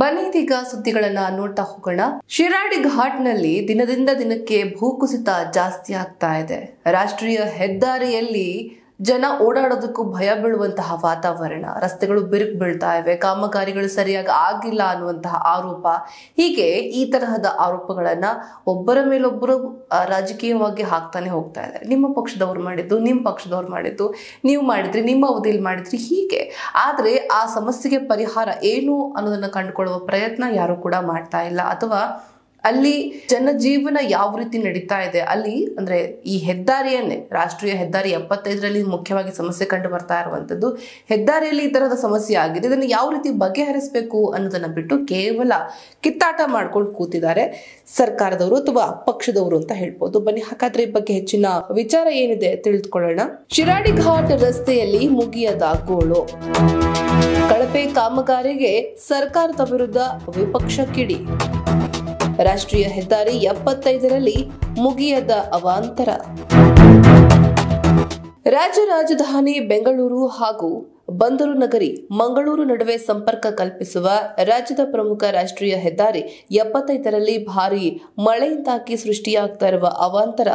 ಬನ್ನಿ ಇದೀಗ ಸುದ್ದಿಗಳನ್ನ ನೋಡ್ತಾ ಹೋಗೋಣ ಶಿರಾಡಿ ಘಾಟ್ನಲ್ಲಿ ದಿನದಿಂದ ದಿನಕ್ಕೆ ಭೂಕುಸಿತ ಜಾಸ್ತಿ ಆಗ್ತಾ ಇದೆ ರಾಷ್ಟ್ರೀಯ ಹೆದ್ದಾರಿಯಲ್ಲಿ ಜನ ಓಡಾಡೋದಕ್ಕೂ ಭಯ ಬೀಳುವಂತಹ ವಾತಾವರಣ ರಸ್ತೆಗಳು ಬಿರುಕು ಬೀಳ್ತಾ ಇವೆ ಕಾಮಗಾರಿಗಳು ಸರಿಯಾಗಿ ಆಗಿಲ್ಲ ಅನ್ನುವಂತಹ ಆರೋಪ ಹೀಗೆ ಈ ತರಹದ ಆರೋಪಗಳನ್ನ ಒಬ್ಬರ ಮೇಲೊಬ್ಬರು ರಾಜಕೀಯವಾಗಿ ಹಾಕ್ತಾನೆ ಹೋಗ್ತಾ ಇದ್ದಾರೆ ನಿಮ್ಮ ಪಕ್ಷದವ್ರು ಮಾಡಿದ್ದು ನಿಮ್ಮ ಪಕ್ಷದವ್ರು ಮಾಡಿದ್ದು ನೀವು ಮಾಡಿದ್ರಿ ನಿಮ್ಮ ಅವಧಿಯಲ್ಲಿ ಮಾಡಿದ್ರಿ ಹೀಗೆ ಆದರೆ ಆ ಸಮಸ್ಯೆಗೆ ಪರಿಹಾರ ಏನು ಅನ್ನೋದನ್ನ ಕಂಡುಕೊಳ್ಳುವ ಪ್ರಯತ್ನ ಯಾರು ಕೂಡ ಮಾಡ್ತಾ ಇಲ್ಲ ಅಥವಾ ಅಲ್ಲಿ ಜನಜೀವನ ಯಾವ ರೀತಿ ನಡೀತಾ ಇದೆ ಅಲ್ಲಿ ಅಂದ್ರೆ ಈ ಹೆದ್ದಾರಿಯನ್ನೇ ರಾಷ್ಟ್ರೀಯ ಹೆದ್ದಾರಿ ಎಪ್ಪತ್ತೈದರಲ್ಲಿ ಮುಖ್ಯವಾಗಿ ಸಮಸ್ಯೆ ಕಂಡು ಬರ್ತಾ ಇರುವಂತದ್ದು ಹೆದ್ದಾರಿಯಲ್ಲಿ ಈ ತರಹದ ಸಮಸ್ಯೆ ಆಗಿದೆ ಇದನ್ನು ಯಾವ ರೀತಿ ಬಗೆಹರಿಸಬೇಕು ಅನ್ನೋದನ್ನ ಬಿಟ್ಟು ಕೇವಲ ಕಿತ್ತಾಟ ಮಾಡ್ಕೊಂಡು ಕೂತಿದ್ದಾರೆ ಸರ್ಕಾರದವರು ಅಥವಾ ಪಕ್ಷದವರು ಅಂತ ಹೇಳ್ಬೋದು ಬನ್ನಿ ಹಾಗಾದ್ರೆ ಈ ಬಗ್ಗೆ ಹೆಚ್ಚಿನ ವಿಚಾರ ಏನಿದೆ ತಿಳಿದುಕೊಳ್ಳೋಣ ಶಿರಾಡಿ ಘಾಟ್ ರಸ್ತೆಯಲ್ಲಿ ಮುಗಿಯದ ಗೋಳು ಕಳಪೆ ಕಾಮಗಾರಿಗೆ ಸರ್ಕಾರದ ವಿರುದ್ಧ ವಿಪಕ್ಷ ಕಿಡಿ ರಾಷ್ಟ್ರೀಯ ಹೆದ್ದಾರಿ ಎಪ್ಪತ್ತೈದರಲ್ಲಿ ಮುಗಿಯದ ಅವಾಂತರ ರಾಜ್ಯ ರಾಜಧಾನಿ ಬೆಂಗಳೂರು ಹಾಗೂ ಬಂದರು ನಗರಿ ಮಂಗಳೂರು ನಡುವೆ ಸಂಪರ್ಕ ಕಲ್ಪಿಸುವ ರಾಜ್ಯದ ಪ್ರಮುಖ ರಾಷ್ಟ್ರೀಯ ಹೆದ್ದಾರಿ ಎಪ್ಪತ್ತೈದರಲ್ಲಿ ಭಾರಿ ಮಳೆಯಿಂದಾಗಿ ಸೃಷ್ಟಿಯಾಗ್ತಾ ಇರುವ ಅವಾಂತರ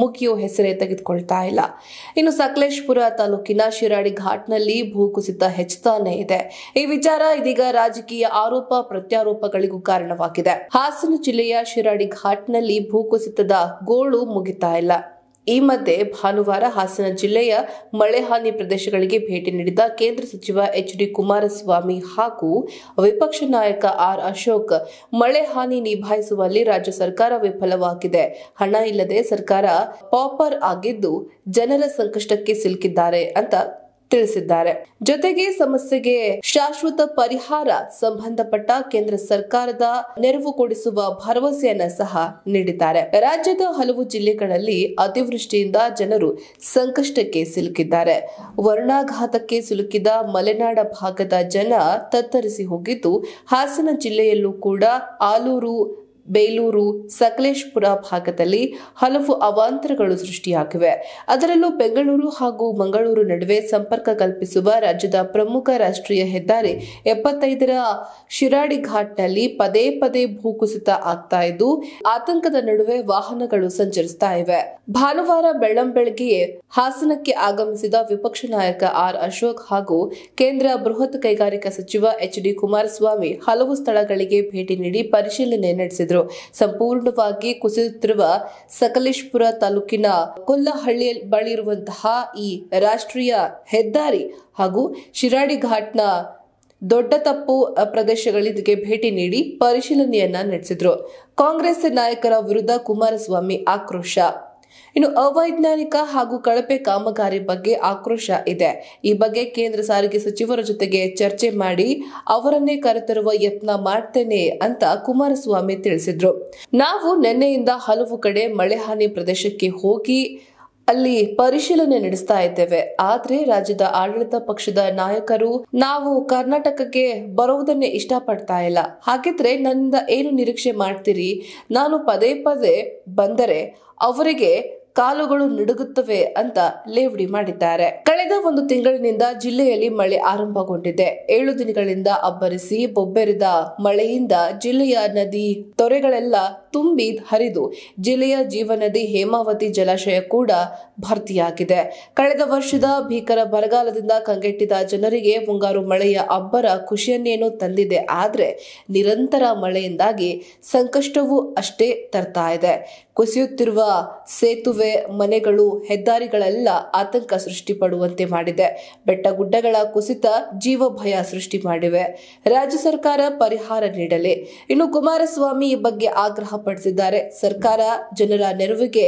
ಮುಖ್ಯ ಹೆಸರೇ ತೆಗೆದುಕೊಳ್ತಾ ಇಲ್ಲ ಇನ್ನು ಸಕಲೇಶ್ಪುರ ತಾಲೂಕಿನ ಶಿರಾಡಿ ಘಾಟ್ನಲ್ಲಿ ಭೂಕುಸಿತ ಹೆಚ್ಚುತ್ತಾನೆ ಇದೆ ಈ ವಿಚಾರ ಇದೀಗ ರಾಜಕೀಯ ಆರೋಪ ಪ್ರತ್ಯಾರೋಪಗಳಿಗೂ ಕಾರಣವಾಗಿದೆ ಹಾಸನ ಜಿಲ್ಲೆಯ ಶಿರಾಡಿ ಘಾಟ್ನಲ್ಲಿ ಭೂಕುಸಿತದ ಗೋಳು ಮುಗಿತಾ ಇಲ್ಲ ಈ ಮಧ್ಯೆ ಭಾನುವಾರ ಹಾಸನ ಜಿಲ್ಲೆಯ ಮಳೆಹಾನಿ ಪ್ರದೇಶಗಳಿಗೆ ಭೇಟಿ ನೀಡಿದ ಕೇಂದ್ರ ಸಚಿವ ಎಚ್ ಡಿ ಕುಮಾರಸ್ವಾಮಿ ಹಾಗೂ ವಿಪಕ್ಷ ನಾಯಕ ಆರ್ ಅಶೋಕ್ ಮಳೆ ಹಾನಿ ನಿಭಾಯಿಸುವಲ್ಲಿ ರಾಜ್ಯ ಸರ್ಕಾರ ವಿಫಲವಾಗಿದೆ ಹಣ ಇಲ್ಲದೆ ಸರ್ಕಾರ ಪಾಪರ್ ಆಗಿದ್ದು ಜನರ ಸಂಕಷ್ಟಕ್ಕೆ ಸಿಲುಕಿದ್ದಾರೆ ಅಂತ ತಿಳಿಸಿದ್ದಾರೆ ಜೊತೆಗೆ ಸಮಸ್ಯೆಗೆ ಶಾಶ್ವತ ಪರಿಹಾರ ಸಂಬಂಧಪಟ್ಟ ಕೇಂದ್ರ ಸರ್ಕಾರದ ನೆರವು ಕೊಡಿಸುವ ಭರವಸೆಯನ್ನ ಸಹ ನೀಡಿದ್ದಾರೆ ರಾಜ್ಯದ ಹಲವು ಜಿಲ್ಲೆಗಳಲ್ಲಿ ಅತಿವೃಷ್ಟಿಯಿಂದ ಜನರು ಸಂಕಷ್ಟಕ್ಕೆ ಸಿಲುಕಿದ್ದಾರೆ ವರ್ಣಾಘಾತಕ್ಕೆ ಸಿಲುಕಿದ ಮಲೆನಾಡ ಭಾಗದ ಜನ ತತ್ತರಿಸಿ ಹೋಗಿದ್ದು ಹಾಸನ ಜಿಲ್ಲೆಯಲ್ಲೂ ಕೂಡ ಆಲೂರು ಬೇಲೂರು ಸಕಲೇಶ್ಪುರ ಭಾಗದಲ್ಲಿ ಹಲವು ಅವಾಂತರಗಳು ಸೃಷ್ಟಿಯಾಗಿವೆ ಅದರಲ್ಲೂ ಬೆಂಗಳೂರು ಹಾಗೂ ಮಂಗಳೂರು ನಡುವೆ ಸಂಪರ್ಕ ಕಲ್ಪಿಸುವ ರಾಜ್ಯದ ಪ್ರಮುಖ ರಾಷ್ಟ್ರೀಯ ಹೆದ್ದಾರಿ ಎಪ್ಪತ್ತೈದರ ಶಿರಾಡಿ ಘಾಟ್ನಲ್ಲಿ ಪದೇ ಪದೇ ಭೂಕುಸಿತ ಆಗ್ತಾ ಇದ್ದು ಆತಂಕದ ನಡುವೆ ವಾಹನಗಳು ಸಂಚರಿಸ್ತಾ ಇವೆ ಭಾನುವಾರ ಬೆಳ್ಳಂಬೆಳಗ್ಗೆಯೇ ಹಾಸನಕ್ಕೆ ಆಗಮಿಸಿದ ವಿಪಕ್ಷ ನಾಯಕ ಆರ್ ಅಶೋಕ್ ಹಾಗೂ ಕೇಂದ್ರ ಬೃಹತ್ ಕೈಗಾರಿಕಾ ಸಚಿವ ಎಚ್ ಡಿ ಕುಮಾರಸ್ವಾಮಿ ಹಲವು ಸ್ಥಳಗಳಿಗೆ ಭೇಟಿ ನೀಡಿ ಪರಿಶೀಲನೆ ನಡೆಸಿದರು ಸಂಪೂರ್ಣವಾಗಿ ಕುಸಿಯುತ್ತಿರುವ ಸಕಲೇಶ್ಪುರ ತಾಲೂಕಿನ ಕೊಲ್ಲಹಳ್ಳಿಯ ಬಳಿ ಇರುವಂತಹ ಈ ರಾಷ್ಟ್ರೀಯ ಹೆದ್ದಾರಿ ಹಾಗೂ ಶಿರಾಡಿ ಘಾಟ್ನ ದೊಡ್ಡ ತಪ್ಪು ಪ್ರದೇಶಗಳಿಗೆ ಭೇಟಿ ನೀಡಿ ಪರಿಶೀಲನೆಯನ್ನ ನಡೆಸಿದ್ರು ಕಾಂಗ್ರೆಸ್ ನಾಯಕರ ವಿರುದ್ಧ ಕುಮಾರಸ್ವಾಮಿ ಆಕ್ರೋಶ ಇನ್ನು ಅವೈಜ್ಞಾನಿಕ ಹಾಗೂ ಕಳಪೆ ಕಾಮಗಾರಿ ಬಗ್ಗೆ ಆಕ್ರೋಶ ಇದೆ ಈ ಬಗ್ಗೆ ಕೇಂದ್ರ ಸಾರಿಗೆ ಸಚಿವರ ಜೊತೆಗೆ ಚರ್ಚೆ ಮಾಡಿ ಅವರನ್ನೇ ಕರೆತರುವ ಯತ್ನ ಮಾಡ್ತೇನೆ ಅಂತ ಕುಮಾರಸ್ವಾಮಿ ತಿಳಿಸಿದ್ರು ನಾವು ನಿನ್ನೆಯಿಂದ ಹಲವು ಕಡೆ ಮಳೆ ಹಾನಿ ಪ್ರದೇಶಕ್ಕೆ ಹೋಗಿ ಅಲ್ಲಿ ಪರಿಶೀಲನೆ ನಡೆಸ್ತಾ ಇದ್ದೇವೆ ಆದ್ರೆ ರಾಜ್ಯದ ಆಡಳಿತ ಪಕ್ಷದ ನಾಯಕರು ನಾವು ಕರ್ನಾಟಕಕ್ಕೆ ಬರುವುದನ್ನೇ ಇಷ್ಟಪಡ್ತಾ ಇಲ್ಲ ಹಾಗಿದ್ರೆ ನನ್ನಿಂದ ಏನು ನಿರೀಕ್ಷೆ ಮಾಡ್ತೀರಿ ನಾನು ಪದೇ ಪದೇ ಬಂದರೆ ಅವರಿಗೆ ಕಾಲುಗಳು ನಡುಗುತ್ತವೆ ಅಂತ ಲೇವಡಿ ಮಾಡಿದ್ದಾರೆ ಕಳೆದ ಒಂದು ತಿಂಗಳಿನಿಂದ ಜಿಲ್ಲೆಯಲ್ಲಿ ಮಳೆ ಆರಂಭಗೊಂಡಿದೆ ಏಳು ದಿನಗಳಿಂದ ಅಬ್ಬರಿಸಿ ಬೊಬ್ಬೆರಿದ ಮಳೆಯಿಂದ ಜಿಲ್ಲೆಯ ನದಿ ತೊರೆಗಳೆಲ್ಲ ತುಂಬಿ ಹರಿದು ಜಿಲ್ಲೆಯ ಜೀವನದಿ ಹೇಮಾವತಿ ಜಲಾಶಯ ಕೂಡ ಭರ್ತಿಯಾಗಿದೆ ಕಳೆದ ವರ್ಷದ ಭೀಕರ ಬರಗಾಲದಿಂದ ಕಂಗೆಟ್ಟಿದ ಜನರಿಗೆ ಮುಂಗಾರು ಮಳೆಯ ಅಬ್ಬರ ಖುಷಿಯನ್ನೇನು ತಂದಿದೆ ಆದರೆ ನಿರಂತರ ಮಳೆಯಿಂದಾಗಿ ಸಂಕಷ್ಟವೂ ಅಷ್ಟೇ ತರ್ತಾ ಇದೆ ಕುಸಿಯುತ್ತಿರುವ ಸೇತುವೆ ಮನೆಗಳು ಹೆದ್ದಾರಿಗಳೆಲ್ಲ ಆತಂಕ ಸೃಷ್ಟಿಪಡುವಂತೆ ಮಾಡಿದೆ ಬೆಟ್ಟ ಗುಡ್ಡಗಳ ಕುಸಿತ ಜೀವ ಭಯ ಸೃಷ್ಟಿ ಮಾಡಿವೆ ರಾಜ್ಯ ಸರ್ಕಾರ ಪರಿಹಾರ ನೀಡಲಿ ಇನ್ನು ಕುಮಾರಸ್ವಾಮಿ ಈ ಬಗ್ಗೆ ಆಗ್ರಹ ಪಡಿಸಿದ್ದಾರೆ ಸರ್ಕಾರ ಜನರ ನೆರವಿಗೆ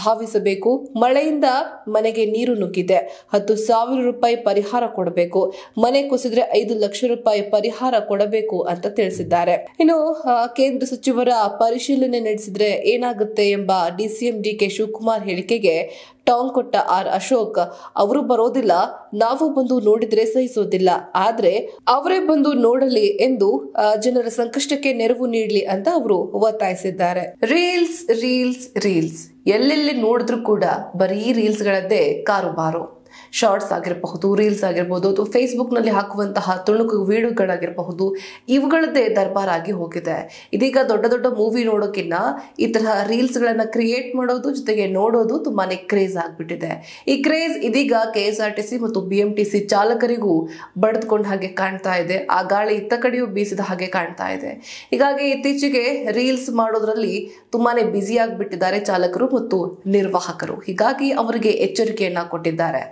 ಧಾವಿಸಬೇಕು ಮಳೆಯಿಂದ ಮನೆಗೆ ನೀರು ನುಗ್ಗಿದೆ ಹತ್ತು ಸಾವಿರ ರೂಪಾಯಿ ಪರಿಹಾರ ಕೊಡಬೇಕು ಮನೆ ಕುಸಿದ್ರೆ ಐದು ಲಕ್ಷ ರೂಪಾಯಿ ಪರಿಹಾರ ಕೊಡಬೇಕು ಅಂತ ತಿಳಿಸಿದ್ದಾರೆ ಇನ್ನು ಕೇಂದ್ರ ಸಚಿವರ ಪರಿಶೀಲನೆ ನಡೆಸಿದ್ರೆ ಏನಾಗುತ್ತೆ ಎಂಬ ಡಿಸಿಎಂ ಡಿ ಕೆ ಶಿವಕುಮಾರ್ ಹೇಳಿಕೆಗೆ ಟಾಂಗ್ ಕೊಟ್ಟ ಆರ್ ಅಶೋಕ್ ಅವರು ಬರೋದಿಲ್ಲ ನಾವು ಬಂದು ನೋಡಿದ್ರೆ ಸಹಿಸೋದಿಲ್ಲ ಆದ್ರೆ ಅವರೇ ಬಂದು ನೋಡಲಿ ಎಂದು ಜನರ ಸಂಕಷ್ಟಕ್ಕೆ ನೆರವು ನೀಡಲಿ ಅಂತ ಅವರು ಒತ್ತಾಯಿಸಿದ್ದಾರೆ ರೀಲ್ಸ್ ರೀಲ್ಸ್ ರೀಲ್ಸ್ ಎಲ್ಲೆಲ್ಲಿ ನೋಡಿದ್ರು ಕೂಡ ಬರೀ ರೀಲ್ಸ್ಗಳದ್ದೇ ಕಾರುಬಾರು ಶಾರ್ಟ್ಸ್ ಆಗಿರಬಹುದು ರೀಲ್ಸ್ ಆಗಿರಬಹುದು ಅಥವಾ ಫೇಸ್ಬುಕ್ನಲ್ಲಿ ಹಾಕುವಂತಹ ತುಣುಕು ವೀಡಿಯೋಗಳಾಗಿರಬಹುದು ಇವುಗಳದ್ದೇ ಆಗಿ ಹೋಗಿದೆ ಇದೀಗ ದೊಡ್ಡ ದೊಡ್ಡ ಮೂವಿ ನೋಡೋಕ್ಕಿಂತ ಈ ತರಹ ರೀಲ್ಸ್ಗಳನ್ನು ಕ್ರಿಯೇಟ್ ಮಾಡೋದು ಜೊತೆಗೆ ನೋಡೋದು ತುಂಬಾನೇ ಕ್ರೇಜ್ ಆಗಿಬಿಟ್ಟಿದೆ ಈ ಕ್ರೇಜ್ ಇದೀಗ K S R T C ಮತ್ತು ಬಿ ಎಂ ಟಿ ಸಿ ಚಾಲಕರಿಗೂ ಹಾಗೆ ಕಾಣ್ತಾ ಇದೆ ಆ ಗಾಳಿ ಇತ್ತ ಕಡೆಯೂ ಬೀಸಿದ ಹಾಗೆ ಕಾಣ್ತಾ ಇದೆ ಹೀಗಾಗಿ ಇತ್ತೀಚೆಗೆ ರೀಲ್ಸ್ ಮಾಡೋದ್ರಲ್ಲಿ ತುಂಬಾನೇ ಬ್ಯುಸಿ ಆಗಿಬಿಟ್ಟಿದ್ದಾರೆ ಚಾಲಕರು ಮತ್ತು ನಿರ್ವಾಹಕರು ಹೀಗಾಗಿ ಅವರಿಗೆ ಎಚ್ಚರಿಕೆಯನ್ನ ಕೊಟ್ಟಿದ್ದಾರೆ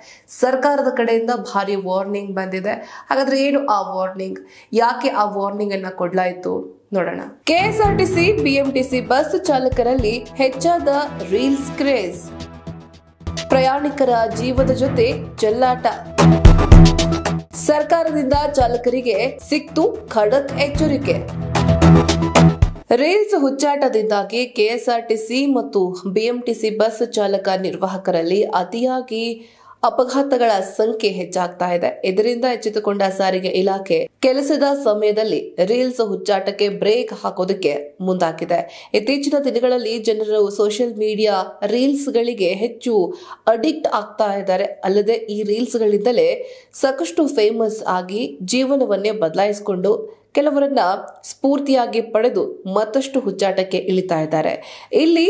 ಸರ್ಕಾರದ ಕಡೆಯಿಂದ ಭಾರಿ ವಾರ್ನಿಂಗ್ ಬಂದಿದೆ ಹಾಗಾದ್ರೆ ಏನು ಆ ವಾರ್ನಿಂಗ್ ಯಾಕೆ ಆ ವಾರ್ನಿಂಗ್ ಅನ್ನ ಕೊಡ್ಲಾಯಿತು ನೋಡೋಣ ಟಿ ಬಿಎಂಟಿಸಿ ಬಸ್ ಚಾಲಕರಲ್ಲಿ ಹೆಚ್ಚಾದ ರೀಲ್ಸ್ ಕ್ರೇಜ್ ಪ್ರಯಾಣಿಕರ ಜೀವದ ಜೊತೆ ಚೆಲ್ಲಾಟ ಸರ್ಕಾರದಿಂದ ಚಾಲಕರಿಗೆ ಸಿಕ್ತು ಖಡಕ್ ಎಚ್ಚರಿಕೆ ರೀಲ್ಸ್ ಹುಚ್ಚಾಟದಿಂದಾಗಿ ಕೆಎಸ್ಆರ್ಟಿಸಿ ಮತ್ತು ಬಿಎಂಟಿಸಿ ಬಸ್ ಚಾಲಕ ನಿರ್ವಾಹಕರಲ್ಲಿ ಅತಿಯಾಗಿ ಅಪಘಾತಗಳ ಸಂಖ್ಯೆ ಹೆಚ್ಚಾಗ್ತಾ ಇದೆ ಇದರಿಂದ ಎಚ್ಚೆತ್ತುಕೊಂಡ ಸಾರಿಗೆ ಇಲಾಖೆ ಕೆಲಸದ ಸಮಯದಲ್ಲಿ ರೀಲ್ಸ್ ಹುಚ್ಚಾಟಕ್ಕೆ ಬ್ರೇಕ್ ಹಾಕೋದಕ್ಕೆ ಮುಂದಾಗಿದೆ ಇತ್ತೀಚಿನ ದಿನಗಳಲ್ಲಿ ಜನರು ಸೋಷಿಯಲ್ ಮೀಡಿಯಾ ರೀಲ್ಸ್ಗಳಿಗೆ ಹೆಚ್ಚು ಅಡಿಕ್ಟ್ ಆಗ್ತಾ ಇದ್ದಾರೆ ಅಲ್ಲದೆ ಈ ರೀಲ್ಸ್ಗಳಿಂದಲೇ ಸಾಕಷ್ಟು ಫೇಮಸ್ ಆಗಿ ಜೀವನವನ್ನೇ ಬದಲಾಯಿಸಿಕೊಂಡು ಕೆಲವರನ್ನ ಸ್ಫೂರ್ತಿಯಾಗಿ ಪಡೆದು ಮತ್ತಷ್ಟು ಹುಚ್ಚಾಟಕ್ಕೆ ಇಳಿತಾ ಇದ್ದಾರೆ ಇಲ್ಲಿ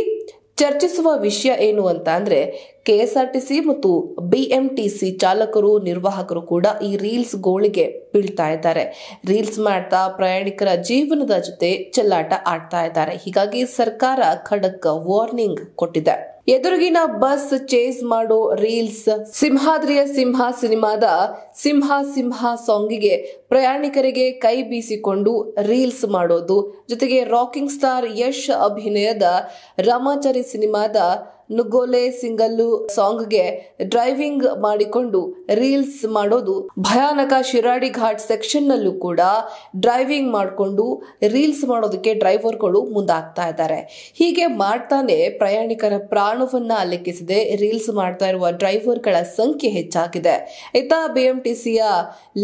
ಚರ್ಚಿಸುವ ವಿಷಯ ಏನು ಅಂತ ಅಂದ್ರೆ K S R T C ಮತ್ತು ಬಿ ಎಂ ಟಿ ಸಿ ಚಾಲಕರು ನಿರ್ವಾಹಕರು ಕೂಡ ಈ ರೀಲ್ಸ್ ಗೋಳಿಗೆ ಬೀಳ್ತಾ ಇದ್ದಾರೆ ರೀಲ್ಸ್ ಮಾಡ್ತಾ ಪ್ರಯಾಣಿಕರ ಜೀವನದ ಜೊತೆ ಚೆಲ್ಲಾಟ ಆಡ್ತಾ ಇದ್ದಾರೆ ಹೀಗಾಗಿ ಸರ್ಕಾರ ಖಡಕ್ ವಾರ್ನಿಂಗ್ ಕೊಟ್ಟಿದೆ ಎದುರುಗಿನ ಬಸ್ ಚೇಸ್ ಮಾಡೋ ರೀಲ್ಸ್ ಸಿಂಹಾದ್ರಿಯ ಸಿಂಹ ಸಿನಿಮಾದ ಸಿಂಹ ಸಿಂಹ ಸಾಂಗಿಗೆ ಪ್ರಯಾಣಿಕರಿಗೆ ಕೈ ಬೀಸಿಕೊಂಡು ರೀಲ್ಸ್ ಮಾಡೋದು ಜೊತೆಗೆ ರಾಕಿಂಗ್ ಸ್ಟಾರ್ ಯಶ್ ಅಭಿನಯದ ರಾಮಾಚಾರಿ ಸಿನಿಮಾದ ನುಗ್ಗೋಲೆ ಸಿಂಗಲ್ಲು ಸಾಂಗ್ಗೆ ಡ್ರೈವಿಂಗ್ ಮಾಡಿಕೊಂಡು ರೀಲ್ಸ್ ಮಾಡೋದು ಭಯಾನಕ ಶಿರಾಡಿ ಘಾಟ್ ಸೆಕ್ಷನ್ನಲ್ಲೂ ಕೂಡ ಡ್ರೈವಿಂಗ್ ಮಾಡಿಕೊಂಡು ರೀಲ್ಸ್ ಮಾಡೋದಕ್ಕೆ ಡ್ರೈವರ್ಗಳು ಮುಂದಾಗ್ತಾ ಇದ್ದಾರೆ ಹೀಗೆ ಮಾಡ್ತಾನೆ ಪ್ರಯಾಣಿಕರ ಪ್ರಾಣವನ್ನ ಅಲೆಕ್ಕಿಸದೆ ರೀಲ್ಸ್ ಮಾಡ್ತಾ ಇರುವ ಡ್ರೈವರ್ಗಳ ಸಂಖ್ಯೆ ಹೆಚ್ಚಾಗಿದೆ ಇತ್ತ ಸಿಯ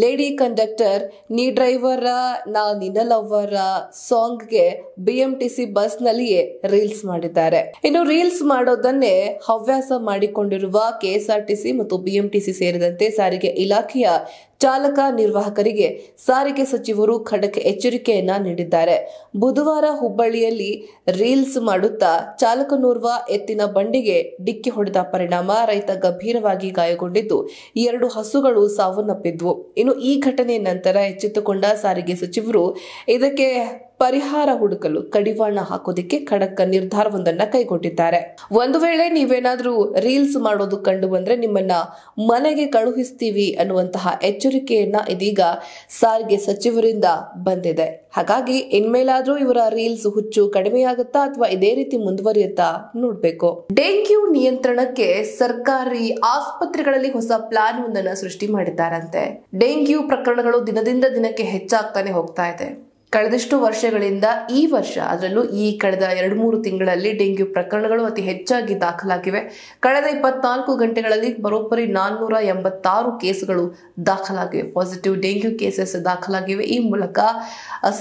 ಲೇಡಿ ಕಂಡಕ್ಟರ್ ನೀ ಡ್ರೈವರ ನಾ ಸಾಂಗ್ ಸಾಂಗ್ಗೆ ಬಿಎಂಟಿಸಿ ಬಸ್ನಲ್ಲಿಯೇ ರೀಲ್ಸ್ ಮಾಡಿದ್ದಾರೆ ಇನ್ನು ರೀಲ್ಸ್ ಮಾಡೋದ ಹವ್ಯಾಸ ಮಾಡಿಕೊಂಡಿರುವ ಕೆಎಸ್ಆರ್ಟಿಸಿ ಮತ್ತು ಬಿಎಂಟಿಸಿ ಸೇರಿದಂತೆ ಸಾರಿಗೆ ಇಲಾಖೆಯ ಚಾಲಕ ನಿರ್ವಾಹಕರಿಗೆ ಸಾರಿಗೆ ಸಚಿವರು ಖಡಕ್ ಎಚ್ಚರಿಕೆಯನ್ನ ನೀಡಿದ್ದಾರೆ ಬುಧವಾರ ಹುಬ್ಬಳ್ಳಿಯಲ್ಲಿ ರೀಲ್ಸ್ ಮಾಡುತ್ತಾ ಚಾಲಕನೋರ್ವ ಎತ್ತಿನ ಬಂಡಿಗೆ ಡಿಕ್ಕಿ ಹೊಡೆದ ಪರಿಣಾಮ ರೈತ ಗಂಭೀರವಾಗಿ ಗಾಯಗೊಂಡಿದ್ದು ಎರಡು ಹಸುಗಳು ಸಾವನ್ನಪ್ಪಿದ್ವು ಇನ್ನು ಈ ಘಟನೆ ನಂತರ ಎಚ್ಚೆತ್ತುಕೊಂಡ ಸಾರಿಗೆ ಸಚಿವರು ಇದಕ್ಕೆ ಪರಿಹಾರ ಹುಡುಕಲು ಕಡಿವಾಣ ಹಾಕೋದಿಕ್ಕೆ ಖಡಕ್ ನಿರ್ಧಾರವೊಂದನ್ನ ಕೈಗೊಂಡಿದ್ದಾರೆ ಒಂದು ವೇಳೆ ನೀವೇನಾದ್ರೂ ರೀಲ್ಸ್ ಮಾಡೋದು ಕಂಡು ಬಂದ್ರೆ ನಿಮ್ಮನ್ನ ಮನೆಗೆ ಕಳುಹಿಸ್ತೀವಿ ಅನ್ನುವಂತಹ ಎಚ್ಚರಿಕೆ ಎಚ್ಚರಿಕೆಯನ್ನ ಇದೀಗ ಸಾರಿಗೆ ಸಚಿವರಿಂದ ಬಂದಿದೆ ಹಾಗಾಗಿ ಇನ್ಮೇಲಾದ್ರೂ ಇವರ ರೀಲ್ಸ್ ಹುಚ್ಚು ಕಡಿಮೆಯಾಗುತ್ತಾ ಅಥವಾ ಇದೇ ರೀತಿ ಮುಂದುವರಿಯುತ್ತಾ ನೋಡ್ಬೇಕು ಡೆಂಗ್ಯೂ ನಿಯಂತ್ರಣಕ್ಕೆ ಸರ್ಕಾರಿ ಆಸ್ಪತ್ರೆಗಳಲ್ಲಿ ಹೊಸ ಪ್ಲಾನ್ ಒಂದನ್ನ ಸೃಷ್ಟಿ ಮಾಡಿದ್ದಾರಂತೆ ಡೆಂಗ್ಯೂ ಪ್ರಕರಣಗಳು ದಿನದಿಂದ ದಿನಕ್ಕೆ ಹೆಚ್ಚಾಗ್ತಾನೆ ಹೋಗ್ತಾ ಇದೆ ಕಳೆದಷ್ಟು ವರ್ಷಗಳಿಂದ ಈ ವರ್ಷ ಅದರಲ್ಲೂ ಈ ಕಳೆದ ಎರಡು ಮೂರು ತಿಂಗಳಲ್ಲಿ ಡೆಂಗ್ಯೂ ಪ್ರಕರಣಗಳು ಅತಿ ಹೆಚ್ಚಾಗಿ ದಾಖಲಾಗಿವೆ ಕಳೆದ ಇಪ್ಪತ್ನಾಲ್ಕು ಗಂಟೆಗಳಲ್ಲಿ ಬರೋಬ್ಬರಿ ನಾನ್ನೂರ ಎಂಬತ್ತಾರು ಕೇಸ್ಗಳು ದಾಖಲಾಗಿವೆ ಪಾಸಿಟಿವ್ ಡೆಂಗ್ಯೂ ಕೇಸಸ್ ದಾಖಲಾಗಿವೆ ಈ ಮೂಲಕ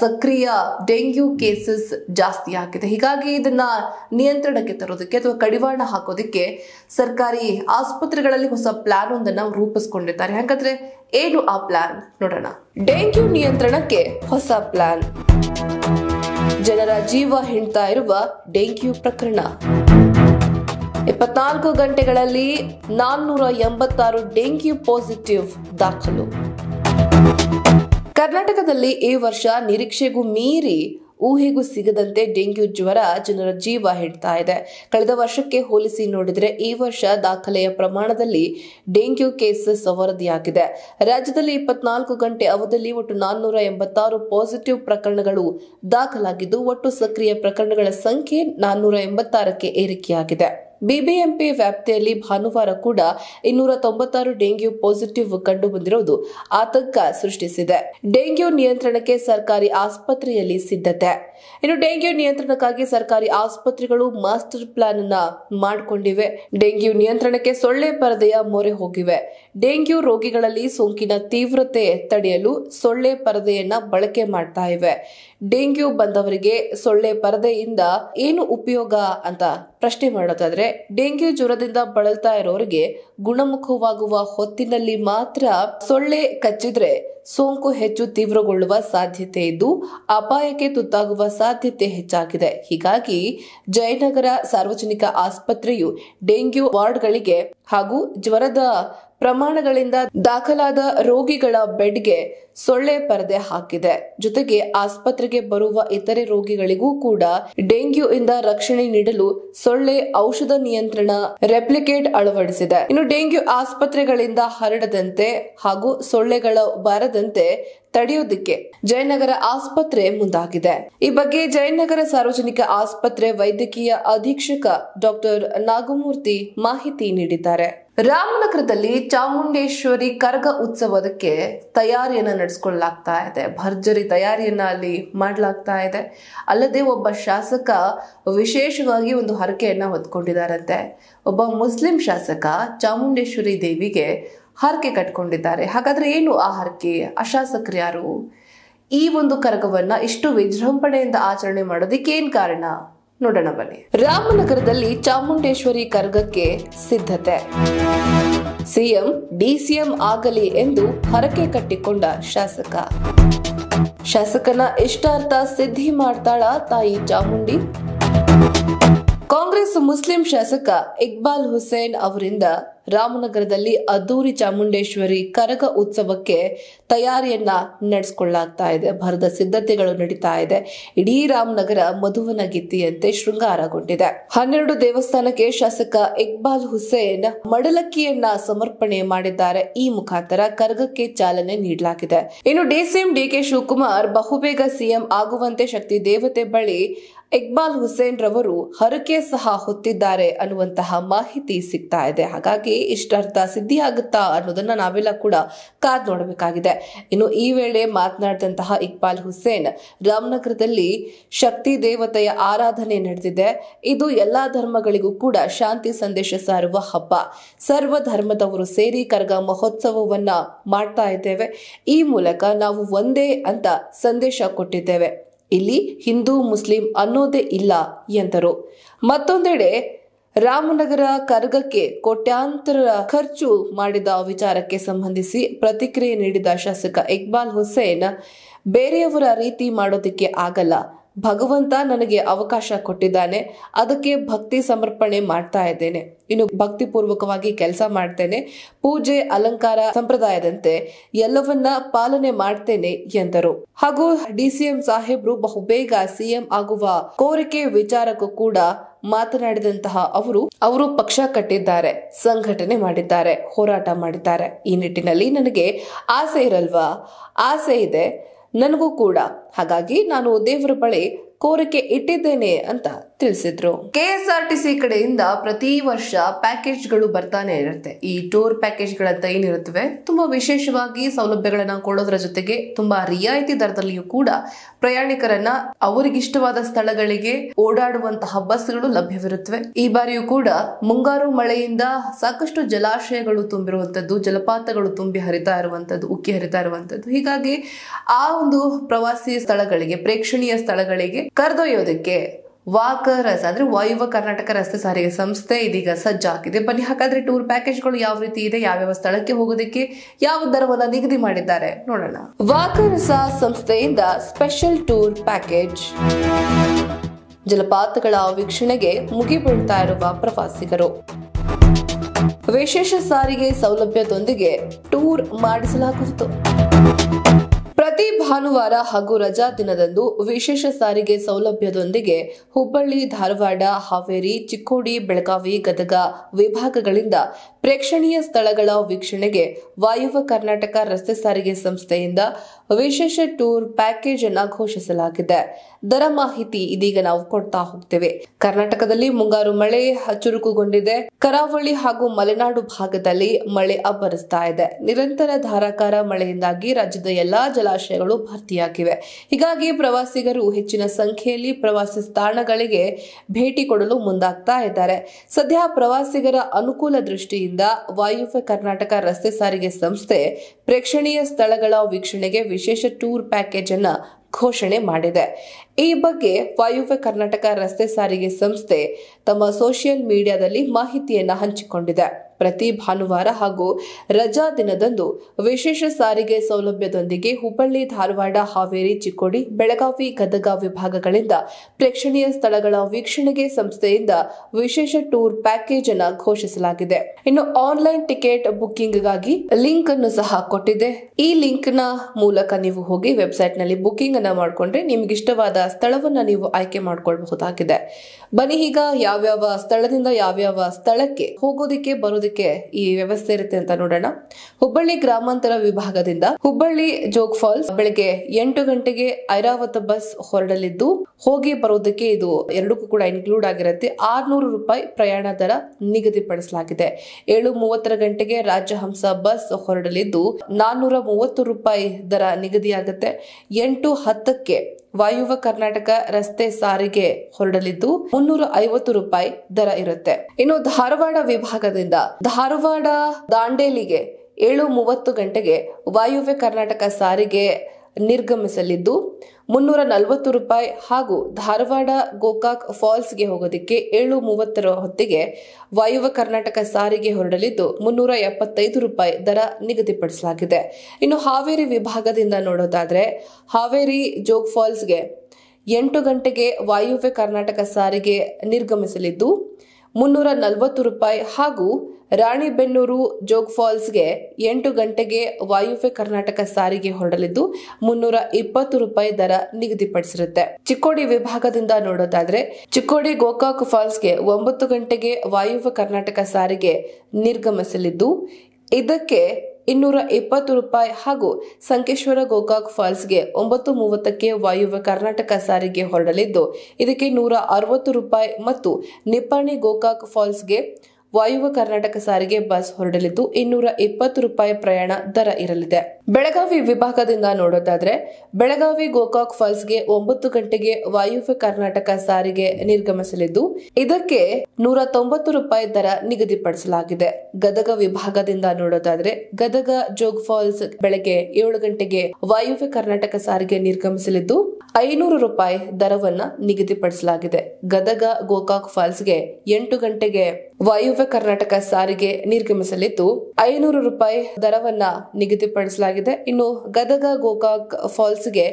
ಸಕ್ರಿಯ ಡೆಂಗ್ಯೂ ಕೇಸಸ್ ಜಾಸ್ತಿ ಆಗಿದೆ ಹೀಗಾಗಿ ಇದನ್ನ ನಿಯಂತ್ರಣಕ್ಕೆ ತರೋದಕ್ಕೆ ಅಥವಾ ಕಡಿವಾಣ ಹಾಕೋದಕ್ಕೆ ಸರ್ಕಾರಿ ಆಸ್ಪತ್ರೆಗಳಲ್ಲಿ ಹೊಸ ಪ್ಲಾನ್ ಒಂದನ್ನು ರೂಪಿಸ್ಕೊಂಡಿದ್ದಾರೆ ಹಾಗಾದ್ರೆ ಏನು ಆ ಪ್ಲಾನ್ ನೋಡೋಣ ಡೆಂಗ್ಯೂ ನಿಯಂತ್ರಣಕ್ಕೆ ಹೊಸ ಪ್ಲಾನ್ ಜನರ ಜೀವ ಹಿಂಡ್ತಾ ಇರುವ ಡೆಂಗ್ಯೂ ಪ್ರಕರಣ ಇಪ್ಪತ್ನಾಲ್ಕು ಗಂಟೆಗಳಲ್ಲಿ ನಾನ್ನೂರ ಎಂಬತ್ತಾರು ಡೆಂಗ್ಯೂ ಪಾಸಿಟಿವ್ ದಾಖಲು ಕರ್ನಾಟಕದಲ್ಲಿ ಈ ವರ್ಷ ನಿರೀಕ್ಷೆಗೂ ಮೀರಿ ಊಹೆಗೂ ಸಿಗದಂತೆ ಡೆಂಗ್ಯೂ ಜ್ವರ ಜನರ ಜೀವ ಹಿಡ್ತಾ ಇದೆ ಕಳೆದ ವರ್ಷಕ್ಕೆ ಹೋಲಿಸಿ ನೋಡಿದರೆ ಈ ವರ್ಷ ದಾಖಲೆಯ ಪ್ರಮಾಣದಲ್ಲಿ ಡೆಂಗ್ಯೂ ಕೇಸಸ್ ವರದಿಯಾಗಿದೆ ರಾಜ್ಯದಲ್ಲಿ ಇಪ್ಪತ್ನಾಲ್ಕು ಗಂಟೆ ಅವಧಿಯಲ್ಲಿ ಒಟ್ಟು ನಾನ್ನೂರ ಎಂಬತ್ತಾರು ಪಾಸಿಟಿವ್ ಪ್ರಕರಣಗಳು ದಾಖಲಾಗಿದ್ದು ಒಟ್ಟು ಸಕ್ರಿಯ ಪ್ರಕರಣಗಳ ಸಂಖ್ಯೆ ನಾನ್ನೂರ ಎಂಬತ್ತಾರಕ್ಕೆ ಏರಿಕೆಯಾಗಿದೆ ಬಿಬಿಎಂಪಿ ವ್ಯಾಪ್ತಿಯಲ್ಲಿ ಭಾನುವಾರ ಕೂಡ ಇನ್ನೂರ ತೊಂಬತ್ತಾರು ಡೆಂಗ್ಯೂ ಪಾಸಿಟಿವ್ ಕಂಡು ಬಂದಿರುವುದು ಆತಂಕ ಸೃಷ್ಟಿಸಿದೆ ಡೆಂಗ್ಯೂ ನಿಯಂತ್ರಣಕ್ಕೆ ಸರ್ಕಾರಿ ಆಸ್ಪತ್ರೆಯಲ್ಲಿ ಸಿದ್ಧತೆ ಇನ್ನು ಡೆಂಗ್ಯೂ ನಿಯಂತ್ರಣಕ್ಕಾಗಿ ಸರ್ಕಾರಿ ಆಸ್ಪತ್ರೆಗಳು ಮಾಸ್ಟರ್ ಪ್ಲಾನ್ ಅನ್ನ ಮಾಡಿಕೊಂಡಿವೆ ಡೆಂಗ್ಯೂ ನಿಯಂತ್ರಣಕ್ಕೆ ಸೊಳ್ಳೆ ಪರದೆಯ ಮೊರೆ ಹೋಗಿವೆ ಡೆಂಗ್ಯೂ ರೋಗಿಗಳಲ್ಲಿ ಸೋಂಕಿನ ತೀವ್ರತೆ ತಡೆಯಲು ಸೊಳ್ಳೆ ಪರದೆಯನ್ನ ಬಳಕೆ ಮಾಡ್ತಾ ಇವೆ ಡೆಂಗ್ಯೂ ಬಂದವರಿಗೆ ಸೊಳ್ಳೆ ಪರದೆಯಿಂದ ಏನು ಉಪಯೋಗ ಅಂತ ಪ್ರಶ್ನೆ ಮಾಡೋದಾದ್ರೆ ಡೆಂಗ್ಯೂ ಜ್ವರದಿಂದ ಬಳಲ್ತಾ ಇರೋರಿಗೆ ಗುಣಮುಖವಾಗುವ ಹೊತ್ತಿನಲ್ಲಿ ಮಾತ್ರ ಸೊಳ್ಳೆ ಕಚ್ಚಿದ್ರೆ ಸೋಂಕು ಹೆಚ್ಚು ತೀವ್ರಗೊಳ್ಳುವ ಸಾಧ್ಯತೆ ಇದ್ದು ಅಪಾಯಕ್ಕೆ ತುತ್ತಾಗುವ ಸಾಧ್ಯತೆ ಹೆಚ್ಚಾಗಿದೆ ಹೀಗಾಗಿ ಜಯನಗರ ಸಾರ್ವಜನಿಕ ಆಸ್ಪತ್ರೆಯು ಡೆಂಗ್ಯೂ ವಾರ್ಡ್ಗಳಿಗೆ ಹಾಗೂ ಜ್ವರದ ಪ್ರಮಾಣಗಳಿಂದ ದಾಖಲಾದ ರೋಗಿಗಳ ಬೆಡ್ಗೆ ಸೊಳ್ಳೆ ಪರದೆ ಹಾಕಿದೆ ಜೊತೆಗೆ ಆಸ್ಪತ್ರೆಗೆ ಬರುವ ಇತರೆ ರೋಗಿಗಳಿಗೂ ಕೂಡ ಡೆಂಗ್ಯೂ ಇಂದ ರಕ್ಷಣೆ ನೀಡಲು ಸೊಳ್ಳೆ ಔಷಧ ನಿಯಂತ್ರಣ ರೆಪ್ಲಿಕೇಟ್ ಅಳವಡಿಸಿದೆ ಇನ್ನು ಡೆಂಗ್ಯೂ ಆಸ್ಪತ್ರೆಗಳಿಂದ ಹರಡದಂತೆ ಹಾಗೂ ಸೊಳ್ಳೆಗಳ ಬಾರದಂತೆ ತಡೆಯುವುದಕ್ಕೆ ಜಯನಗರ ಆಸ್ಪತ್ರೆ ಮುಂದಾಗಿದೆ ಈ ಬಗ್ಗೆ ಜಯನಗರ ಸಾರ್ವಜನಿಕ ಆಸ್ಪತ್ರೆ ವೈದ್ಯಕೀಯ ಅಧೀಕ್ಷಕ ಡಾಕ್ಟರ್ ನಾಗಮೂರ್ತಿ ಮಾಹಿತಿ ನೀಡಿದ್ದಾರೆ ರಾಮನಗರದಲ್ಲಿ ಚಾಮುಂಡೇಶ್ವರಿ ಕರಗ ಉತ್ಸವದಕ್ಕೆ ತಯಾರಿಯನ್ನ ನಡೆಸಿಕೊಳ್ಳಲಾಗ್ತಾ ಇದೆ ಭರ್ಜರಿ ತಯಾರಿಯನ್ನ ಅಲ್ಲಿ ಮಾಡಲಾಗ್ತಾ ಇದೆ ಅಲ್ಲದೆ ಒಬ್ಬ ಶಾಸಕ ವಿಶೇಷವಾಗಿ ಒಂದು ಹರಕೆಯನ್ನ ಹೊತ್ಕೊಂಡಿದ್ದಾರಂತೆ ಒಬ್ಬ ಮುಸ್ಲಿಂ ಶಾಸಕ ಚಾಮುಂಡೇಶ್ವರಿ ದೇವಿಗೆ ಹರಕೆ ಕಟ್ಕೊಂಡಿದ್ದಾರೆ ಹಾಗಾದ್ರೆ ಏನು ಆ ಹರಕೆ ಯಾರು ಈ ಒಂದು ಕರಗವನ್ನ ಇಷ್ಟು ವಿಜೃಂಭಣೆಯಿಂದ ಆಚರಣೆ ಮಾಡೋದಕ್ಕೆ ಏನ್ ಕಾರಣ ನೋಡೋಣ ಬನ್ನಿ ರಾಮನಗರದಲ್ಲಿ ಚಾಮುಂಡೇಶ್ವರಿ ಕರಗಕ್ಕೆ ಸಿದ್ಧತೆ ಸಿಎಂ ಡಿಸಿಎಂ ಆಗಲಿ ಎಂದು ಹರಕೆ ಕಟ್ಟಿಕೊಂಡ ಶಾಸಕ ಶಾಸಕನ ಇಷ್ಟಾರ್ಥ ಸಿದ್ಧಿ ಮಾಡ್ತಾಳ ತಾಯಿ ಚಾಮುಂಡಿ ಕಾಂಗ್ರೆಸ್ ಮುಸ್ಲಿಂ ಶಾಸಕ ಇಕ್ಬಾಲ್ ಹುಸೇನ್ ಅವರಿಂದ ರಾಮನಗರದಲ್ಲಿ ಅದ್ದೂರಿ ಚಾಮುಂಡೇಶ್ವರಿ ಕರಗ ಉತ್ಸವಕ್ಕೆ ತಯಾರಿಯನ್ನ ನಡೆಸ್ಕೊಳ್ಳಾಗ್ತಾ ಇದೆ ಭರದ ಸಿದ್ಧತೆಗಳು ನಡೀತಾ ಇದೆ ಇಡೀ ರಾಮನಗರ ಮಧುವನ ಗಿತ್ತಿಯಂತೆ ಶೃಂಗಾರಗೊಂಡಿದೆ ಹನ್ನೆರಡು ದೇವಸ್ಥಾನಕ್ಕೆ ಶಾಸಕ ಇಕ್ಬಾಲ್ ಹುಸೇನ್ ಮಡಲಕ್ಕಿಯನ್ನ ಸಮರ್ಪಣೆ ಮಾಡಿದ್ದಾರೆ ಈ ಮುಖಾಂತರ ಕರಗಕ್ಕೆ ಚಾಲನೆ ನೀಡಲಾಗಿದೆ ಇನ್ನು ಡಿಸಿಎಂ ಡಿಕೆ ಶಿವಕುಮಾರ್ ಬಹುಬೇಗ ಸಿಎಂ ಆಗುವಂತೆ ಶಕ್ತಿ ದೇವತೆ ಬಳಿ ಇಕ್ಬಾಲ್ ಹುಸೇನ್ ರವರು ಹರಕೆ ಸಹ ಹೊತ್ತಿದ್ದಾರೆ ಅನ್ನುವಂತಹ ಮಾಹಿತಿ ಸಿಗ್ತಾ ಇದೆ ಹಾಗಾಗಿ ಹಾಗೆ ಇಷ್ಟಾರ್ಥ ಸಿದ್ಧಿಯಾಗುತ್ತಾ ಅನ್ನೋದನ್ನ ನಾವೆಲ್ಲ ಕೂಡ ಕಾದ್ ನೋಡಬೇಕಾಗಿದೆ ಇನ್ನು ಈ ವೇಳೆ ಮಾತನಾಡಿದಂತಹ ಇಕ್ಬಾಲ್ ಹುಸೇನ್ ರಾಮನಗರದಲ್ಲಿ ಶಕ್ತಿ ದೇವತೆಯ ಆರಾಧನೆ ನಡೆದಿದೆ ಇದು ಎಲ್ಲಾ ಧರ್ಮಗಳಿಗೂ ಕೂಡ ಶಾಂತಿ ಸಂದೇಶ ಸಾರುವ ಹಬ್ಬ ಸರ್ವ ಧರ್ಮದವರು ಸೇರಿ ಕರಗ ಮಹೋತ್ಸವವನ್ನ ಮಾಡ್ತಾ ಇದ್ದೇವೆ ಈ ಮೂಲಕ ನಾವು ಒಂದೇ ಅಂತ ಸಂದೇಶ ಕೊಟ್ಟಿದ್ದೇವೆ ಇಲ್ಲಿ ಹಿಂದೂ ಮುಸ್ಲಿಂ ಅನ್ನೋದೇ ಇಲ್ಲ ಎಂದರು ಮತ್ತೊಂದೆಡೆ ರಾಮನಗರ ಕರ್ಗಕ್ಕೆ ಕೋಟ್ಯಾಂತರ ಖರ್ಚು ಮಾಡಿದ ವಿಚಾರಕ್ಕೆ ಸಂಬಂಧಿಸಿ ಪ್ರತಿಕ್ರಿಯೆ ನೀಡಿದ ಶಾಸಕ ಇಕ್ಬಾಲ್ ಹುಸೇನ್ ಬೇರೆಯವರ ರೀತಿ ಮಾಡೋದಕ್ಕೆ ಆಗಲ್ಲ ಭಗವಂತ ನನಗೆ ಅವಕಾಶ ಕೊಟ್ಟಿದ್ದಾನೆ ಅದಕ್ಕೆ ಭಕ್ತಿ ಸಮರ್ಪಣೆ ಮಾಡ್ತಾ ಇದ್ದೇನೆ ಇನ್ನು ಭಕ್ತಿಪೂರ್ವಕವಾಗಿ ಕೆಲಸ ಮಾಡ್ತೇನೆ ಪೂಜೆ ಅಲಂಕಾರ ಸಂಪ್ರದಾಯದಂತೆ ಎಲ್ಲವನ್ನ ಪಾಲನೆ ಮಾಡ್ತೇನೆ ಎಂದರು ಹಾಗೂ ಡಿಸಿಎಂ ಸಾಹೇಬ್ರು ಬಹುಬೇಗ ಸಿಎಂ ಆಗುವ ಕೋರಿಕೆ ವಿಚಾರಕ್ಕೂ ಕೂಡ ಮಾತನಾಡಿದಂತಹ ಅವರು ಅವರು ಪಕ್ಷ ಕಟ್ಟಿದ್ದಾರೆ ಸಂಘಟನೆ ಮಾಡಿದ್ದಾರೆ ಹೋರಾಟ ಮಾಡಿದ್ದಾರೆ ಈ ನಿಟ್ಟಿನಲ್ಲಿ ನನಗೆ ಆಸೆ ಇರಲ್ವಾ ಆಸೆ ಇದೆ ನನಗೂ ಕೂಡ ಹಾಗಾಗಿ ನಾನು ದೇವರ ಬಳಿ ಕೋರಿಕೆ ಇಟ್ಟಿದ್ದೇನೆ ಅಂತ ತಿಳಿಸಿದ್ರು ಕೆಎಸ್ಆರ್ಟಿಸಿ ಕಡೆಯಿಂದ ಪ್ರತಿ ವರ್ಷ ಪ್ಯಾಕೇಜ್ಗಳು ಬರ್ತಾನೆ ಇರುತ್ತೆ ಈ ಟೂರ್ ಪ್ಯಾಕೇಜ್ ಗಳಂತ ಏನಿರುತ್ತವೆ ತುಂಬಾ ವಿಶೇಷವಾಗಿ ಸೌಲಭ್ಯಗಳನ್ನ ಕೊಡೋದ್ರ ಜೊತೆಗೆ ತುಂಬಾ ರಿಯಾಯಿತಿ ದರದಲ್ಲಿಯೂ ಕೂಡ ಪ್ರಯಾಣಿಕರನ್ನ ಅವರಿಗಿಷ್ಟವಾದ ಸ್ಥಳಗಳಿಗೆ ಓಡಾಡುವಂತಹ ಬಸ್ಗಳು ಲಭ್ಯವಿರುತ್ತವೆ ಈ ಬಾರಿಯೂ ಕೂಡ ಮುಂಗಾರು ಮಳೆಯಿಂದ ಸಾಕಷ್ಟು ಜಲಾಶಯಗಳು ತುಂಬಿರುವಂತದ್ದು ಜಲಪಾತಗಳು ತುಂಬಿ ಹರಿತಾ ಇರುವಂತದ್ದು ಉಕ್ಕಿ ಹರಿತಾ ಇರುವಂತದ್ದು ಹೀಗಾಗಿ ಆ ಒಂದು ಪ್ರವಾಸಿ ಸ್ಥಳಗಳಿಗೆ ಪ್ರೇಕ್ಷಣೀಯ ಸ್ಥಳಗಳಿಗೆ ಕರೆದೊಯ್ಯೋದಕ್ಕೆ ವಾಕರಸ್ ಅಂದ್ರೆ ವಾಯುವ ಕರ್ನಾಟಕ ರಸ್ತೆ ಸಾರಿಗೆ ಸಂಸ್ಥೆ ಇದೀಗ ಸಜ್ಜಾಗಿದೆ ಬನ್ನಿ ಹಾಗಾದ್ರೆ ಟೂರ್ ಪ್ಯಾಕೇಜ್ಗಳು ಯಾವ ರೀತಿ ಇದೆ ಯಾವ್ಯಾವ ಸ್ಥಳಕ್ಕೆ ಹೋಗೋದಕ್ಕೆ ಯಾವ ದರವನ್ನ ನಿಗದಿ ಮಾಡಿದ್ದಾರೆ ನೋಡೋಣ ವಾಕರಸ ಸಂಸ್ಥೆಯಿಂದ ಸ್ಪೆಷಲ್ ಟೂರ್ ಪ್ಯಾಕೇಜ್ ಜಲಪಾತಗಳ ವೀಕ್ಷಣೆಗೆ ಮುಗಿಬೀಳ್ತಾ ಇರುವ ಪ್ರವಾಸಿಗರು ವಿಶೇಷ ಸಾರಿಗೆ ಸೌಲಭ್ಯದೊಂದಿಗೆ ಟೂರ್ ಮಾಡಿಸಲಾಗುವುದು ಪ್ರತಿ ಭಾನುವಾರ ಹಾಗೂ ರಜಾ ದಿನದಂದು ವಿಶೇಷ ಸಾರಿಗೆ ಸೌಲಭ್ಯದೊಂದಿಗೆ ಹುಬ್ಬಳ್ಳಿ ಧಾರವಾಡ ಹಾವೇರಿ ಚಿಕ್ಕೋಡಿ ಬೆಳಗಾವಿ ಗದಗ ವಿಭಾಗಗಳಿಂದ ಪ್ರೇಕ್ಷಣೀಯ ಸ್ಥಳಗಳ ವೀಕ್ಷಣೆಗೆ ವಾಯುವ ಕರ್ನಾಟಕ ರಸ್ತೆ ಸಾರಿಗೆ ಸಂಸ್ಥೆಯಿಂದ ವಿಶೇಷ ಟೂರ್ ಪ್ಯಾಕೇಜ್ ಅನ್ನು ಘೋಷಿಸಲಾಗಿದೆ ದರ ಮಾಹಿತಿ ಇದೀಗ ನಾವು ಕೊಡ್ತಾ ಹೋಗ್ತೇವೆ ಕರ್ನಾಟಕದಲ್ಲಿ ಮುಂಗಾರು ಮಳೆ ಚುರುಕುಗೊಂಡಿದೆ ಕರಾವಳಿ ಹಾಗೂ ಮಲೆನಾಡು ಭಾಗದಲ್ಲಿ ಮಳೆ ಅಬ್ಬರಿಸ್ತಾ ಇದೆ ನಿರಂತರ ಧಾರಾಕಾರ ಮಳೆಯಿಂದಾಗಿ ರಾಜ್ಯದ ಎಲ್ಲಾ ಜಲ ಜಲಾಶಯಗಳು ಭರ್ತಿಯಾಗಿವೆ ಹೀಗಾಗಿ ಪ್ರವಾಸಿಗರು ಹೆಚ್ಚಿನ ಸಂಖ್ಯೆಯಲ್ಲಿ ಪ್ರವಾಸಿ ತಾಣಗಳಿಗೆ ಭೇಟಿ ಕೊಡಲು ಮುಂದಾಗ್ತಾ ಇದ್ದಾರೆ ಸದ್ಯ ಪ್ರವಾಸಿಗರ ಅನುಕೂಲ ದೃಷ್ಟಿಯಿಂದ ವಾಯುವ್ಯ ಕರ್ನಾಟಕ ರಸ್ತೆ ಸಾರಿಗೆ ಸಂಸ್ಥೆ ಪ್ರೇಕ್ಷಣೀಯ ಸ್ಥಳಗಳ ವೀಕ್ಷಣೆಗೆ ವಿಶೇಷ ಟೂರ್ ಪ್ಯಾಕೇಜ್ ಅನ್ನು ಘೋಷಣೆ ಮಾಡಿದೆ ಈ ಬಗ್ಗೆ ವಾಯುವ್ಯ ಕರ್ನಾಟಕ ರಸ್ತೆ ಸಾರಿಗೆ ಸಂಸ್ಥೆ ತಮ್ಮ ಸೋಷಿಯಲ್ ಮೀಡಿಯಾದಲ್ಲಿ ಮಾಹಿತಿಯನ್ನು ಹಂಚಿಕೊಂಡಿದೆ ಪ್ರತಿ ಭಾನುವಾರ ಹಾಗೂ ರಜಾ ದಿನದಂದು ವಿಶೇಷ ಸಾರಿಗೆ ಸೌಲಭ್ಯದೊಂದಿಗೆ ಹುಬ್ಬಳ್ಳಿ ಧಾರವಾಡ ಹಾವೇರಿ ಚಿಕ್ಕೋಡಿ ಬೆಳಗಾವಿ ಗದಗ ವಿಭಾಗಗಳಿಂದ ಪ್ರೇಕ್ಷಣೀಯ ಸ್ಥಳಗಳ ವೀಕ್ಷಣೆಗೆ ಸಂಸ್ಥೆಯಿಂದ ವಿಶೇಷ ಟೂರ್ ಪ್ಯಾಕೇಜ್ ಅನ್ನು ಘೋಷಿಸಲಾಗಿದೆ ಇನ್ನು ಆನ್ಲೈನ್ ಟಿಕೆಟ್ ಬುಕ್ಕಿಂಗ್ಗಾಗಿ ಲಿಂಕ್ ಅನ್ನು ಸಹ ಕೊಟ್ಟಿದೆ ಈ ಲಿಂಕ್ ನ ಮೂಲಕ ನೀವು ಹೋಗಿ ವೆಬ್ಸೈಟ್ ನಲ್ಲಿ ಬುಕ್ಕಿಂಗ್ ಅನ್ನು ಮಾಡಿಕೊಂಡ್ರೆ ನಿಮ್ಗೆ ಇಷ್ಟವಾದ ಸ್ಥಳವನ್ನ ನೀವು ಆಯ್ಕೆ ಮಾಡ್ಕೊಳ್ಬಹುದಾಗಿದೆ ಬನ್ನಿ ಈಗ ಯಾವ್ಯಾವ ಸ್ಥಳದಿಂದ ಯಾವ್ಯಾವ ಸ್ಥಳಕ್ಕೆ ಹೋಗೋದಿಕ್ಕೆ ಬರೋದಿಕ್ಕೆ ಈ ವ್ಯವಸ್ಥೆ ಇರುತ್ತೆ ಅಂತ ನೋಡೋಣ ಹುಬ್ಬಳ್ಳಿ ಗ್ರಾಮಾಂತರ ವಿಭಾಗದಿಂದ ಹುಬ್ಬಳ್ಳಿ ಜೋಗ್ ಫಾಲ್ಸ್ ಬೆಳಗ್ಗೆ ಎಂಟು ಗಂಟೆಗೆ ಐರಾವತ ಬಸ್ ಹೊರಡಲಿದ್ದು ಹೋಗಿ ಬರೋದಕ್ಕೆ ಇದು ಎರಡಕ್ಕೂ ಕೂಡ ಇನ್ಕ್ಲೂಡ್ ಆಗಿರುತ್ತೆ ಆರ್ನೂರು ರೂಪಾಯಿ ಪ್ರಯಾಣ ದರ ನಿಗದಿಪಡಿಸಲಾಗಿದೆ ಏಳು ಮೂವತ್ತರ ಗಂಟೆಗೆ ರಾಜಹಂಸ ಬಸ್ ಹೊರಡಲಿದ್ದು ನಾನ್ನೂರ ಮೂವತ್ತು ರೂಪಾಯಿ ದರ ನಿಗದಿಯಾಗುತ್ತೆ ಎಂಟು ಹತ್ತಕ್ಕೆ ವಾಯುವ ಕರ್ನಾಟಕ ರಸ್ತೆ ಸಾರಿಗೆ ಹೊರಡಲಿದ್ದು ಮುನ್ನೂರ ಐವತ್ತು ರೂಪಾಯಿ ದರ ಇರುತ್ತೆ ಇನ್ನು ಧಾರವಾಡ ವಿಭಾಗದಿಂದ ಧಾರವಾಡ ದಾಂಡೇಲಿಗೆ ಏಳು ಮೂವತ್ತು ಗಂಟೆಗೆ ವಾಯುವ್ಯ ಕರ್ನಾಟಕ ಸಾರಿಗೆ ನಿರ್ಗಮಿಸಲಿದ್ದು ಮುನ್ನೂರ ನಲವತ್ತು ರೂಪಾಯಿ ಹಾಗೂ ಧಾರವಾಡ ಗೋಕಾಕ್ ಫಾಲ್ಸ್ಗೆ ಹೋಗೋದಕ್ಕೆ ಏಳು ಮೂವತ್ತರ ಹೊತ್ತಿಗೆ ವಾಯುವ ಕರ್ನಾಟಕ ಸಾರಿಗೆ ಹೊರಡಲಿದ್ದು ಮುನ್ನೂರ ಎಪ್ಪತ್ತೈದು ರೂಪಾಯಿ ದರ ನಿಗದಿಪಡಿಸಲಾಗಿದೆ ಇನ್ನು ಹಾವೇರಿ ವಿಭಾಗದಿಂದ ನೋಡೋದಾದರೆ ಹಾವೇರಿ ಜೋಗ್ ಫಾಲ್ಸ್ಗೆ ಎಂಟು ಗಂಟೆಗೆ ವಾಯುವ್ಯ ಕರ್ನಾಟಕ ಸಾರಿಗೆ ನಿರ್ಗಮಿಸಲಿದ್ದು ಮುನ್ನೂರ ನಲವತ್ತು ರೂಪಾಯಿ ಹಾಗೂ ರಾಣಿಬೆನ್ನೂರು ಜೋಗ್ ಫಾಲ್ಸ್ಗೆ ಎಂಟು ಗಂಟೆಗೆ ವಾಯುವ್ಯ ಕರ್ನಾಟಕ ಸಾರಿಗೆ ಹೊರಡಲಿದ್ದು ಮುನ್ನೂರ ಇಪ್ಪತ್ತು ರೂಪಾಯಿ ದರ ನಿಗದಿಪಡಿಸಿರುತ್ತೆ ಚಿಕ್ಕೋಡಿ ವಿಭಾಗದಿಂದ ನೋಡೋದಾದ್ರೆ ಚಿಕ್ಕೋಡಿ ಗೋಕಾಕ್ ಫಾಲ್ಸ್ಗೆ ಒಂಬತ್ತು ಗಂಟೆಗೆ ವಾಯುವ್ಯ ಕರ್ನಾಟಕ ಸಾರಿಗೆ ನಿರ್ಗಮಿಸಲಿದ್ದು ಇದಕ್ಕೆ ಇನ್ನೂರ ಇಪ್ಪತ್ತು ರೂಪಾಯಿ ಹಾಗೂ ಸಂಕೇಶ್ವರ ಗೋಕಾಕ್ ಫಾಲ್ಸ್ಗೆ ಒಂಬತ್ತು ಮೂವತ್ತಕ್ಕೆ ವಾಯುವ್ಯ ಕರ್ನಾಟಕ ಸಾರಿಗೆ ಹೊರಡಲಿದ್ದು ಇದಕ್ಕೆ ನೂರ ಅರವತ್ತು ರೂಪಾಯಿ ಮತ್ತು ನಿಪ್ಪಾಣಿ ಗೋಕಾಕ್ ಫಾಲ್ಸ್ಗೆ ವಾಯುವ ಕರ್ನಾಟಕ ಸಾರಿಗೆ ಬಸ್ ಹೊರಡಲಿದ್ದು ಇನ್ನೂರ ಇಪ್ಪತ್ತು ರೂಪಾಯಿ ಪ್ರಯಾಣ ದರ ಇರಲಿದೆ ಬೆಳಗಾವಿ ವಿಭಾಗದಿಂದ ನೋಡೋದಾದ್ರೆ ಬೆಳಗಾವಿ ಗೋಕಾಕ್ ಫಾಲ್ಸ್ಗೆ ಒಂಬತ್ತು ಗಂಟೆಗೆ ವಾಯುವ್ಯ ಕರ್ನಾಟಕ ಸಾರಿಗೆ ನಿರ್ಗಮಿಸಲಿದ್ದು ಇದಕ್ಕೆ ನೂರ ತೊಂಬತ್ತು ರೂಪಾಯಿ ದರ ನಿಗದಿಪಡಿಸಲಾಗಿದೆ ಗದಗ ವಿಭಾಗದಿಂದ ನೋಡೋದಾದ್ರೆ ಗದಗ ಜೋಗ್ ಫಾಲ್ಸ್ ಬೆಳಗ್ಗೆ ಏಳು ಗಂಟೆಗೆ ವಾಯುವ್ಯ ಕರ್ನಾಟಕ ಸಾರಿಗೆ ನಿರ್ಗಮಿಸಲಿದ್ದು ಐನೂರು ರೂಪಾಯಿ ದರವನ್ನ ನಿಗದಿಪಡಿಸಲಾಗಿದೆ ಗದಗ ಗೋಕಾಕ್ ಫಾಲ್ಸ್ಗೆ ಎಂಟು ಗಂಟೆಗೆ ವಾಯುವ್ಯ ಕರ್ನಾಟಕ ಸಾರಿಗೆ ನಿರ್ಗಮಿಸಲಿದ್ದು ಐನೂರು ರೂಪಾಯಿ ದರವನ್ನ ನಿಗದಿಪಡಿಸಲಾಗಿದೆ ಇನ್ನು ಗದಗ ಗೋಕಾಕ್ ಫಾಲ್ಸ್ಗೆ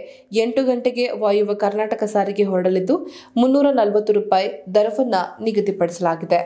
ಎಂಟು ಗಂಟೆಗೆ ವಾಯುವ್ಯ ಕರ್ನಾಟಕ ಸಾರಿಗೆ ಹೊರಡಲಿದ್ದು ಮುನ್ನೂರ ನಲವತ್ತು ರೂಪಾಯಿ ದರವನ್ನ ನಿಗದಿಪಡಿಸಲಾಗಿದೆ